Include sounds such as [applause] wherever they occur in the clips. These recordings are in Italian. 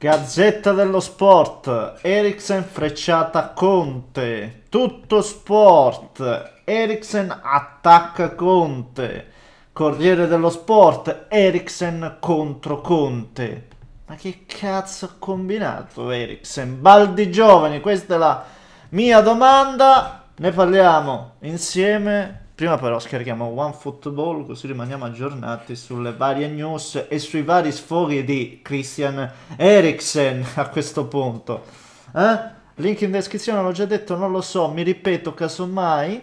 Gazzetta dello Sport, Eriksen frecciata Conte, tutto sport, Eriksen attacca Conte, Corriere dello Sport, Eriksen contro Conte. Ma che cazzo ha combinato Eriksen? Baldi giovani, questa è la mia domanda, ne parliamo insieme Prima però scarichiamo OneFootball così rimaniamo aggiornati sulle varie news e sui vari sfoghi di Christian Eriksen a questo punto. Eh? Link in descrizione, l'ho già detto, non lo so, mi ripeto casomai.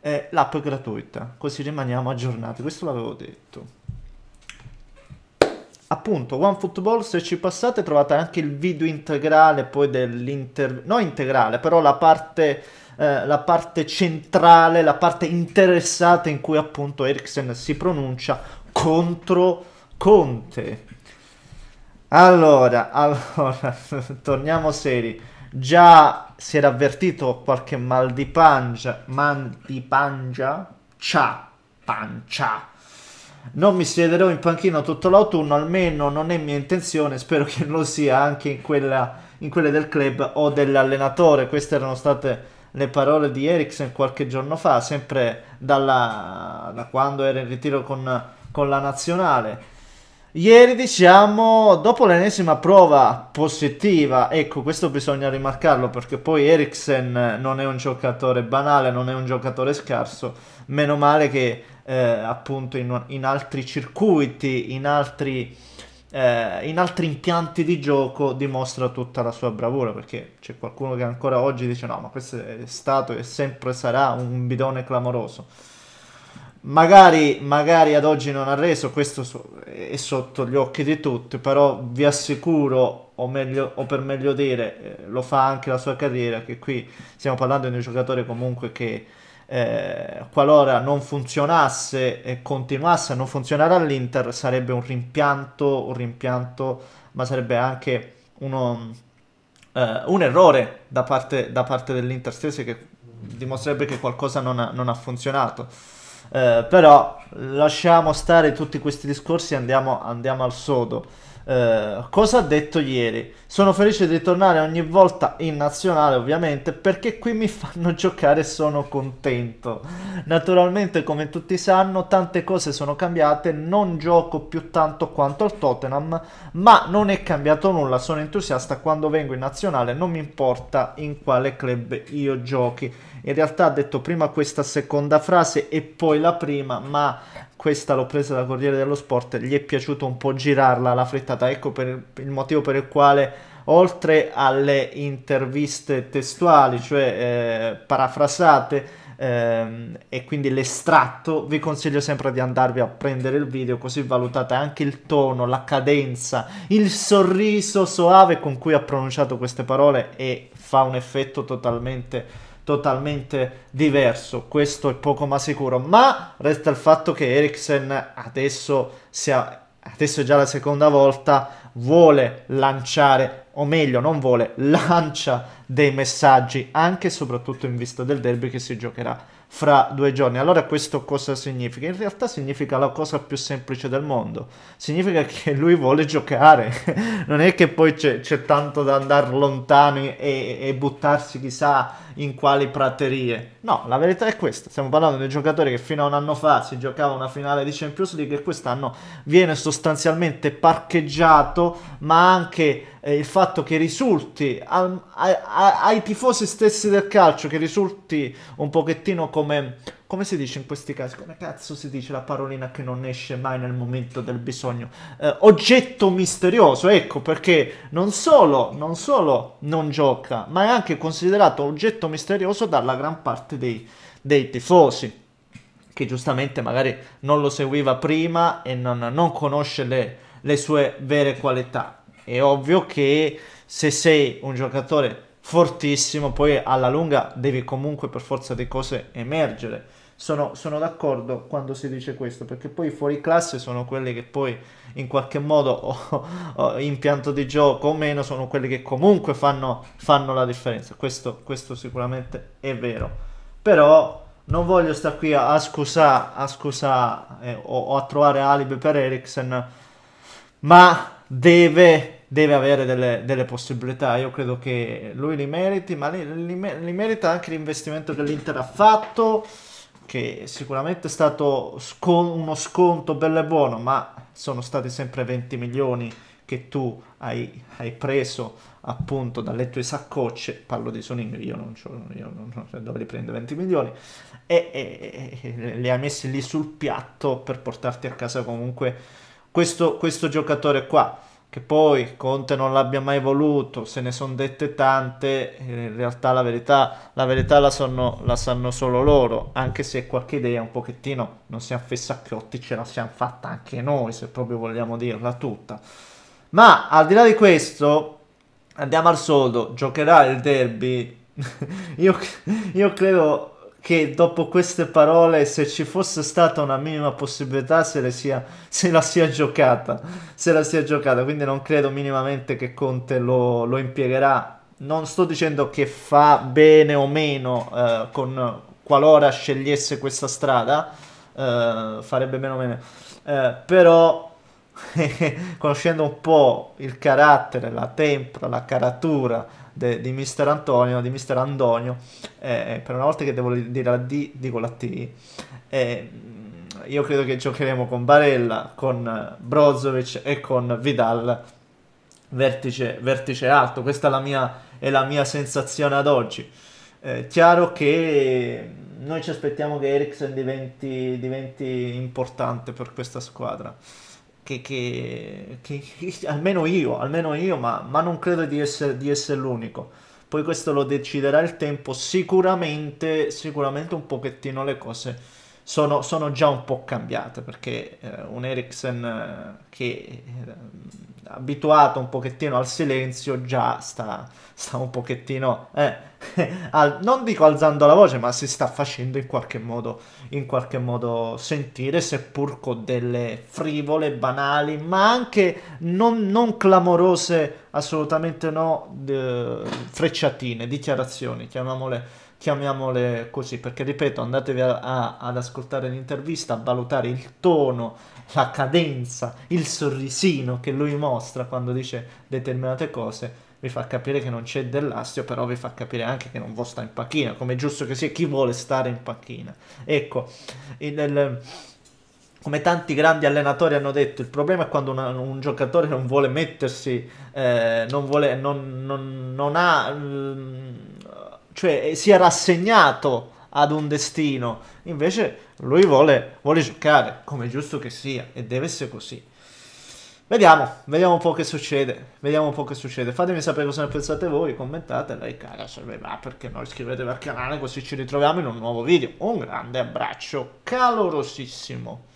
Eh, l'app è gratuita, così rimaniamo aggiornati, questo l'avevo detto. Appunto, OneFootball, se ci passate trovate anche il video integrale poi dell'intervista, non integrale, però la parte eh, la parte centrale, la parte interessata in cui appunto Eriksen si pronuncia contro Conte. Allora, [laughs] allora, torniamo seri. Già si era avvertito qualche mal di pancia, mal di pancia, cia, pancia. Non mi siederò in panchina tutto l'autunno, almeno non è mia intenzione, spero che lo sia anche in, quella, in quelle del club o dell'allenatore. Queste erano state le parole di Eriksen qualche giorno fa, sempre dalla, da quando era in ritiro con, con la nazionale. Ieri diciamo, dopo l'ennesima prova positiva, ecco questo bisogna rimarcarlo perché poi Eriksen non è un giocatore banale, non è un giocatore scarso, meno male che eh, appunto in, in, altri circuiti, in altri eh, in altri impianti di gioco dimostra tutta la sua bravura perché c'è qualcuno che ancora oggi dice no ma questo è stato e sempre sarà un bidone clamoroso magari, magari ad oggi non ha reso questo è sotto gli occhi di tutti però vi assicuro o, meglio, o per meglio dire eh, lo fa anche la sua carriera che qui stiamo parlando di un giocatore comunque che eh, qualora non funzionasse e continuasse a non funzionare all'Inter sarebbe un rimpianto, un rimpianto ma sarebbe anche uno, eh, un errore da parte, da parte dell'Inter stesso che dimostrerebbe che qualcosa non ha, non ha funzionato. Eh, però lasciamo stare tutti questi discorsi e andiamo, andiamo al sodo. Eh, cosa ha detto ieri? Sono felice di ritornare ogni volta in nazionale, ovviamente, perché qui mi fanno [laughs] giocare e sono contento. Naturalmente, come tutti sanno, tante cose sono cambiate, non gioco più tanto quanto al Tottenham, ma non è cambiato nulla, sono entusiasta quando vengo in nazionale, non mi importa in quale club io giochi in realtà ha detto prima questa seconda frase e poi la prima, ma questa l'ho presa da Corriere dello Sport, gli è piaciuto un po' girarla alla frettata, ecco per il motivo per il quale oltre alle interviste testuali, cioè eh, parafrasate, ehm, e quindi l'estratto vi consiglio sempre di andarvi a prendere il video così valutate anche il tono la cadenza il sorriso soave con cui ha pronunciato queste parole e fa un effetto totalmente totalmente diverso, questo è poco ma sicuro, ma resta il fatto che Eriksen adesso, sia, adesso è già la seconda volta, vuole lanciare, o meglio non vuole, [laughs] lancia dei messaggi, anche e soprattutto in vista del derby che si giocherà fra due giorni. Allora questo cosa significa? In realtà significa la cosa più semplice del mondo. Significa [laughs] che lui vuole giocare. [laughs] non è che poi c'è, c'è tanto da andare lontano e, e, buttarsi chissà in quali praterie. No, la verità è questa. Stiamo parlando di un giocatore che fino a un anno fa si giocava una finale di Champions League e quest'anno viene sostanzialmente parcheggiato ma anche eh, il fatto che risulti al, a, a, ai tifosi stessi del calcio, che risulti un pochettino come, come si dice in questi casi, come cazzo si dice la parolina che non esce mai nel momento del bisogno, eh, oggetto misterioso, ecco perché non solo, non solo non gioca, ma è anche considerato oggetto misterioso dalla gran parte dei, dei tifosi che giustamente magari non lo seguiva prima e non, non conosce le, le sue vere qualità è ovvio che se sei un giocatore fortissimo, poi alla lunga devi comunque per forza di cose emergere. Sono, sono d'accordo quando si dice questo, perché poi i fuori classe sono quelli che poi in qualche modo, [laughs] o, o impianto di gioco o meno, sono quelli che comunque fanno, fanno la differenza. Questo, questo, sicuramente è vero. Però non voglio stare qui a, scusare, a scusare eh, o, o a trovare alibi per Eriksen, ma deve deve avere delle, delle, possibilità. Io credo che lui li meriti, ma li, li, li merita anche l'investimento che l'Inter ha fatto, che sicuramente è stato scon uno sconto bello e buono, ma sono stati sempre 20 milioni che tu hai, hai preso appunto dalle tue saccocce, parlo di Soning, io non, so dove li prende 20 milioni, e, e, e li hai messi lì sul piatto per portarti a casa comunque questo, questo giocatore qua che poi Conte non l'abbia mai voluto, se ne sono dette tante, eh, in realtà la verità la, verità la, sono, la sanno solo loro, anche se qualche idea un pochettino non siamo fessacchiotti, ce la siamo fatta anche noi, se proprio vogliamo dirla tutta. Ma al di là di questo, andiamo al soldo, giocherà il derby, [laughs] io, io credo che dopo queste parole, se ci fosse stata una minima possibilità, se, sia, se, la sia giocata. Se la sia giocata, quindi non credo minimamente che Conte lo, lo impiegherà. Non sto dicendo che fa bene o meno eh, con, qualora scegliesse questa strada, eh, farebbe meno o meno. Eh, però [laughs] conoscendo un po' il carattere, la tempra, la caratura de, di mister Antonio, di mister Antonio, eh, eh, per una volta che devo dire la D dico la T, eh, io credo che giocheremo con Barella, con Brozovic e con Vidal vertice, vertice alto, questa è la mia, è la mia sensazione ad oggi. Eh, chiaro che noi ci aspettiamo che Eriksen diventi, diventi importante per questa squadra che, che, che, [laughs] almeno io, almeno io, ma, ma non credo di essere, di essere, l'unico. Poi questo lo deciderà il tempo, sicuramente, sicuramente un pochettino le cose sono, sono già un po' cambiate, perché eh, un Ericsson eh, che... Eh, abituato un pochettino al silenzio già sta, sta un pochettino, eh, [laughs] al, non dico alzando la voce, ma si sta facendo in qualche modo, in qualche modo sentire, seppur con delle frivole, banali, ma anche non, non clamorose, assolutamente no, de, frecciatine, dichiarazioni, chiamiamole chiamiamole così, perché ripeto, andatevi a, a, ad ascoltare l'intervista, a valutare il tono, la cadenza, il sorrisino che lui mostra quando dice determinate cose, vi fa capire che non c'è dell'astio, però vi fa capire anche che non vuole stare in panchina, come è giusto che sia chi vuole stare in panchina. Ecco, il, il, come tanti grandi allenatori hanno detto, il problema è quando una, un giocatore non vuole mettersi, eh, non, vuole, non, non, non ha... Mh, mm, cioè eh, si è rassegnato ad un destino, invece lui vuole, vuole giocare, come è giusto che sia, e deve essere così. Vediamo, vediamo un po' che succede, vediamo un po' che succede. Fatemi sapere cosa ne pensate voi, commentate, like, cara, se va perché no, iscrivetevi al canale così ci ritroviamo in un nuovo video. Un grande abbraccio calorosissimo.